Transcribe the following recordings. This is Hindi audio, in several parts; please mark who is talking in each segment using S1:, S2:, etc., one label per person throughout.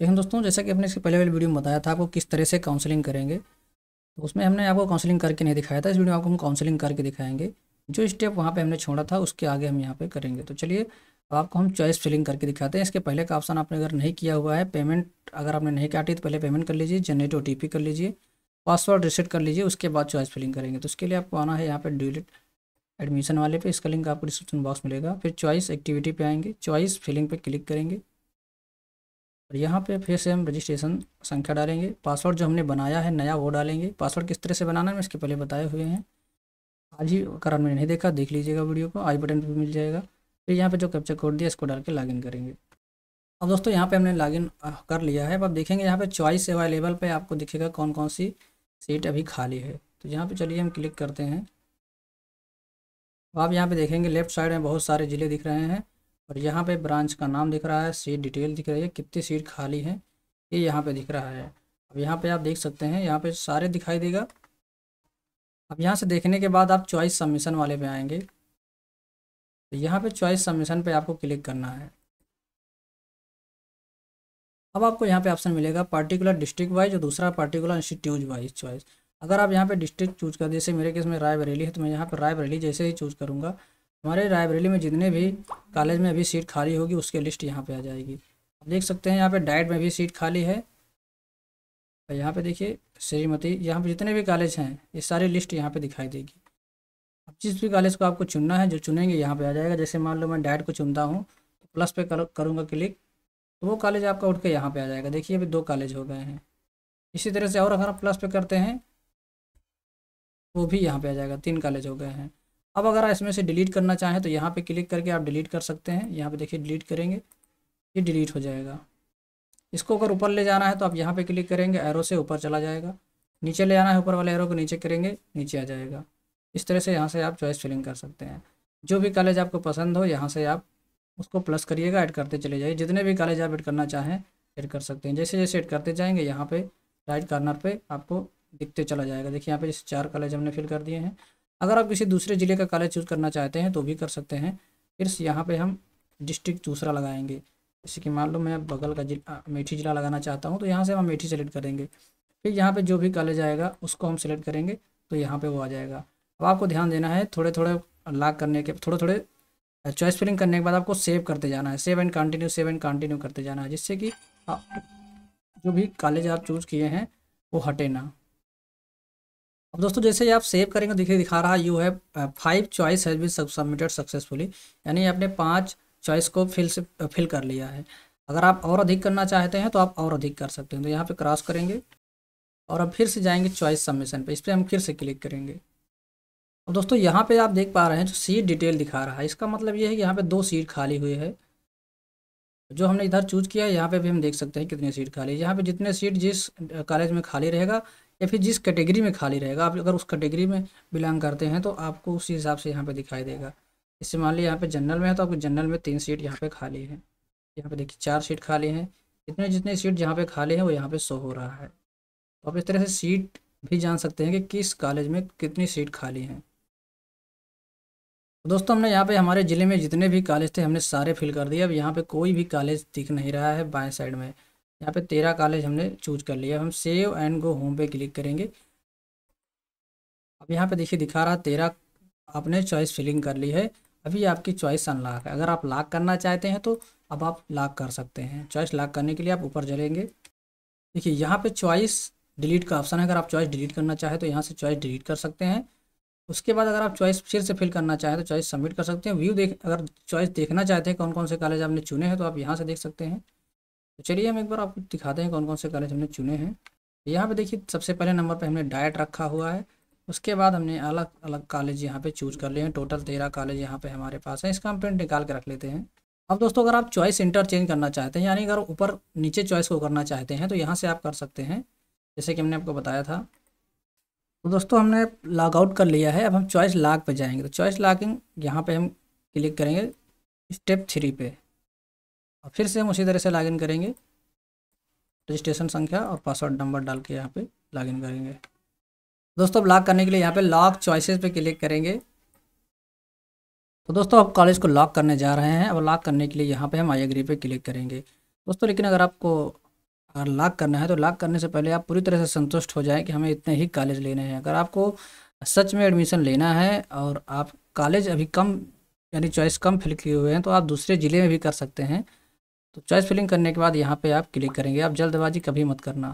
S1: लेकिन दोस्तों जैसा कि हमने इसके पहले वाले वीडियो में बताया था आपको किस तरह से काउंसलिंग करेंगे तो उसमें हमने आपको काउंसलिंग करके नहीं दिखाया था इस वीडियो में आपको हम काउंसलिंग करके दिखाएंगे जो स्टेप वहाँ पे हमने छोड़ा था उसके आगे हम यहाँ पे करेंगे तो चलिए आपको हम चॉइस फिलिंग करके दिखाते हैं इसके पहले का ऑप्शन आपने अगर नहीं किया हुआ है पेमेंट अगर आपने नहीं काटी तो पहले पेमेंट कर लीजिए जनरेट ओ कर लीजिए पासवर्ड रिसेट कर लीजिए उसके बाद चॉइस फिलिंग करेंगे तो उसके लिए आपको आना है यहाँ पर डिलीट एडमिशन वाले पे इसका लिंक आपको डिस्क्रिप्शन बॉक्स मिलेगा फिर चॉइस एक्टिविटी पे आएंगे चॉइस फिलिंग पे क्लिक करेंगे और यहाँ पे फिर से हम रजिस्ट्रेशन संख्या डालेंगे पासवर्ड जो हमने बनाया है नया वो डालेंगे पासवर्ड किस तरह से बनाना है मैं इसके पहले बताए हुए हैं आज ही कारण मैंने नहीं देखा देख लीजिएगा वीडियो को आई बटन पर मिल जाएगा फिर यहाँ पर जो कैप्चर कोड दिया इसको डाल के लॉगिन करेंगे अब दोस्तों यहाँ पर हमने इन कर लिया है अब आप देखेंगे यहाँ पर चॉइस अवेलेबल पर आपको दिखेगा कौन कौन सी सीट अभी खाली है तो यहाँ पर चलिए हम क्लिक करते हैं आप यहाँ पे देखेंगे लेफ्ट साइड में बहुत सारे ज़िले दिख रहे हैं और यहाँ पे ब्रांच का नाम दिख रहा है सीट डिटेल दिख रही है कितनी सीट खाली है ये यहाँ पे दिख रहा है अब यहाँ पे आप देख सकते हैं यहाँ पे सारे दिखाई देगा अब यहाँ से देखने के बाद आप चॉइस सबमिशन वाले पे आएंगे तो यहाँ पे चॉइस सबमिशन पे आपको क्लिक करना है अब आपको यहाँ पे ऑप्शन मिलेगा पार्टिकुलर डिस्ट्रिक्ट वाइज और दूसरा पार्टिकुलर इंस्टीट्यूट वाइज चॉइस अगर आप यहाँ पे डिस्ट्रिक्ट चूज कर जैसे मेरे केस में रायबरेली है तो मैं यहाँ पे रायबरेली जैसे ही चूज करूँगा हमारे रायबरेली में जितने भी कॉलेज में अभी सीट खाली होगी उसकी लिस्ट यहाँ पे आ जाएगी आप देख सकते हैं यहाँ पे डाइट में भी सीट खाली है और यहाँ पे देखिए श्रीमती यहाँ पे जितने भी कॉलेज हैं ये सारी लिस्ट यहाँ पे दिखाई देगी अब जिस भी कॉलेज को आपको चुनना है जो चुनेंगे यहाँ पे आ जाएगा जैसे मान लो मैं डाइट को चुनता हूँ तो प्लस पे कर, करूँगा क्लिक तो वो कॉलेज आपका उठ के यहाँ पे आ जाएगा देखिए अभी दो कॉलेज हो गए हैं इसी तरह से और अगर हम प्लस पे करते हैं वो भी यहाँ पे आ जाएगा तीन कॉलेज हो गए हैं अब अगर आप इसमें से डिलीट करना चाहें तो यहाँ पे क्लिक करके आप डिलीट कर सकते हैं यहाँ पे देखिए डिलीट करेंगे ये डिलीट हो जाएगा इसको अगर ऊपर ले जाना है तो आप यहाँ पे क्लिक करेंगे एरो से ऊपर चला जाएगा नीचे ले आना है ऊपर वाले एरो को नीचे करेंगे नीचे आ जाएगा इस तरह से यहाँ से आप चॉइस फिलिंग कर सकते हैं जो भी कॉलेज आपको पसंद हो यहाँ से आप उसको प्लस करिएगा ऐड करते चले जाइए जितने भी कॉलेज आप एड करना चाहें ऐड कर सकते हैं जैसे जैसे एड करते जाएंगे यहाँ पर राइट कार्नर पर आपको दिखते चला जाएगा देखिए यहाँ पे जैसे चार कॉलेज हमने फिल कर दिए हैं अगर आप किसी दूसरे ज़िले का कॉलेज चूज़ करना चाहते हैं तो भी कर सकते हैं फिर यहाँ पर हम डिस्ट्रिक्ट दूसरा लगाएंगे जैसे कि मान लो मैं बगल का जिला मेठी ज़िला लगाना चाहता हूँ तो यहाँ से हम मेठी सेलेक्ट करेंगे फिर यहाँ पर जो भी कॉलेज आएगा उसको हम सेलेक्ट करेंगे तो यहाँ पर वो आ जाएगा अब आपको ध्यान देना है थोड़े थोड़े लाग करने के थोड़े थोड़े चॉइस फिलिंग करने के बाद आपको सेव करते जाना है save and continue save and continue करते जाना है जिससे कि जो भी कॉलेज आप चूज़ किए हैं वो हटे ना अब दोस्तों जैसे ही आप सेव करेंगे देखिए दिखा रहा यू है five choice has been submitted successfully यानी आपने पाँच चॉइस को फिल से फिल uh, कर लिया है अगर आप और अधिक करना चाहते हैं तो आप और अधिक कर सकते हैं तो यहाँ पे क्रॉस करेंगे और अब फिर से जाएंगे चॉइस सबमिशन पे इस पर हम फिर से क्लिक करेंगे अब दोस्तों यहाँ पे आप देख पा रहे हैं जो सीट डिटेल दिखा रहा है इसका मतलब ये है कि यहाँ पे दो सीट खाली हुई है जो हमने इधर चूज किया है यहाँ पे भी हम देख सकते हैं कितनी सीट खाली है यहाँ पे जितने सीट जिस कॉलेज uh, में खाली रहेगा या फिर जिस कैटेगरी में खाली रहेगा आप अगर उस कैटेगरी में बिलोंग करते हैं तो आपको उसी हिसाब से यहाँ पे दिखाई देगा इससे मान लीजिए यहाँ पे जनरल में है तो आपको जनरल में तीन सीट यहाँ पे खाली है यहाँ पे देखिए चार सीट खाली हैं इतने जितने सीट जहाँ पे खाली हैं वो यहाँ पे शो हो रहा है तो आप इस तरह से सीट भी जान सकते हैं कि किस कॉलेज में कितनी सीट खाली हैं तो दोस्तों हमने यहाँ पे हमारे ज़िले में जितने भी कॉलेज थे हमने सारे फिल कर दिए अब यहाँ पे कोई भी कॉलेज दिख नहीं रहा है बाएं साइड में यहाँ पे तेरह कॉलेज हमने चूज कर लिया हम सेव एंड गो होम पे क्लिक करेंगे अब यहाँ पे देखिए दिखा रहा तेरह आपने चॉइस फिलिंग कर ली है अभी आपकी चॉइस अनलॉक है अगर आप लॉक करना चाहते हैं तो अब आप लॉक कर सकते हैं चॉइस लॉक करने के लिए आप ऊपर चलेंगे देखिए यहाँ पे चॉइस डिलीट का ऑप्शन है अगर आप चॉइस डिलीट करना चाहें तो यहाँ से चॉइस डिलीट कर सकते हैं उसके बाद अगर आप चॉइस फिर से फिल करना चाहें तो चॉइस सबमिट कर सकते हैं व्यू देख अगर चॉइस देखना चाहते हैं कौन कौन से कॉलेज आपने चुने हैं तो आप यहाँ से देख सकते हैं तो चलिए हम एक बार आपको दिखाते हैं कौन कौन से कॉलेज हमने चुने हैं यहाँ पे देखिए सबसे पहले नंबर पे हमने डाइट रखा हुआ है उसके बाद हमने अलग अलग कॉलेज यहाँ पे चूज कर लिए हैं टोटल तेरह कॉलेज यहाँ पे हमारे पास है इसका हम प्रिंट निकाल के रख लेते हैं अब दोस्तों अगर आप चॉइस इंटर चेंज करना चाहते हैं यानी अगर ऊपर नीचे चॉइस को करना चाहते हैं तो यहाँ से आप कर सकते हैं जैसे कि हमने आपको बताया था तो दोस्तों हमने लॉग आउट कर लिया है अब हम चॉइस लाग पर जाएंगे तो चॉइस लागिंग यहाँ पर हम क्लिक करेंगे स्टेप थ्री पे और फिर से हम उसी तरह से लॉगिन करेंगे रजिस्ट्रेशन संख्या और पासवर्ड नंबर डाल के यहाँ पे लॉगिन करेंगे दोस्तों अब लॉक करने के लिए यहाँ पे लॉक चॉइसेस पे क्लिक करेंगे तो दोस्तों आप कॉलेज को लॉक करने जा रहे हैं अब लॉक करने के लिए यहाँ पे हम आई एग्री पे क्लिक करेंगे दोस्तों लेकिन अगर आपको अगर लॉक करना है तो लॉक करने से पहले आप पूरी तरह से संतुष्ट हो जाएँ कि हमें इतने ही कॉलेज लेने हैं अगर आपको सच में एडमिशन लेना है और आप कॉलेज अभी कम यानी चॉइस कम फिल किए हुए हैं तो आप दूसरे ज़िले में भी कर सकते हैं तो चॉइस फिलिंग करने के बाद यहाँ पे आप क्लिक करेंगे आप जल्दबाजी कभी मत करना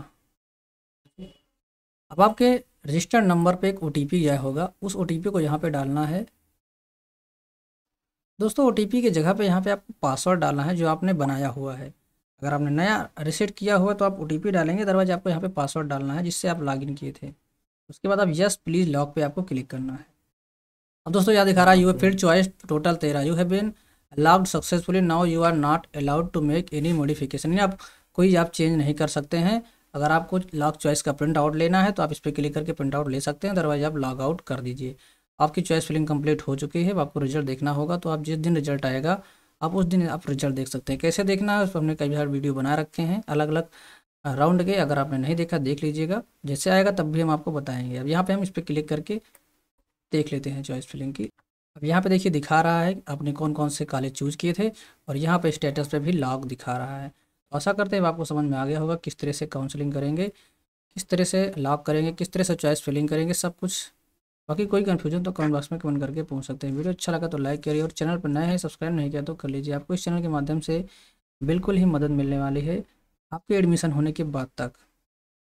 S1: अब आपके रजिस्टर्ड नंबर पे एक ओ गया होगा उस ओ को यहाँ पे डालना है दोस्तों ओ टी की जगह पे यहाँ पे आपको पासवर्ड डालना है जो आपने बनाया हुआ है अगर आपने नया रिसेट किया हुआ तो आप ओ डालेंगे दरवाजे आपको यहाँ पे पासवर्ड डालना है जिससे आप लॉगिन किए थे उसके बाद आप यस प्लीज़ लॉक पे आपको क्लिक करना है अब दोस्तों याद दिखा रहा है यू फिर चॉइस टोटल तेरह you have been allowed successfully now you are not allowed to make any modification यानी आप कोई आप चेंज नहीं कर सकते हैं अगर आपको लॉक चॉइस का प्रिंट आउट लेना है तो आप इस पर क्लिक करके प्रिंट आउट ले सकते हैं अदरवाइज आप लॉग आउट कर दीजिए आपकी चॉइस फिलिंग कंप्लीट हो चुकी है आपको रिजल्ट देखना होगा तो आप जिस दिन रिजल्ट आएगा आप उस दिन आप रिजल्ट देख सकते हैं कैसे देखना है उस पर हमने कई बार वीडियो बना रखे हैं अलग अलग राउंड के अगर आपने नहीं देखा देख लीजिएगा जैसे आएगा तब भी हम आपको बताएंगे अब यहाँ पर हम इस पर क्लिक करके देख लेते हैं चॉइस फिलिंग की अब यहाँ पे देखिए दिखा रहा है आपने कौन कौन से कॉलेज चूज़ किए थे और यहाँ पे स्टेटस पे भी लॉग दिखा रहा है ऐसा तो करते हैं आपको समझ में आ गया होगा किस तरह से काउंसलिंग करेंगे किस तरह से लॉक करेंगे किस तरह से चॉइस फिलिंग करेंगे सब कुछ बाकी कोई कन्फ्यूजन तो कमेंट बॉक्स में कमेंट करके पूछ सकते हैं वीडियो अच्छा लगा तो लाइक करिए और चैनल पर नए हैं सब्सक्राइब नहीं किया तो कर लीजिए आपको इस चैनल के माध्यम से बिल्कुल ही मदद मिलने वाली है आपके एडमिशन होने के बाद तक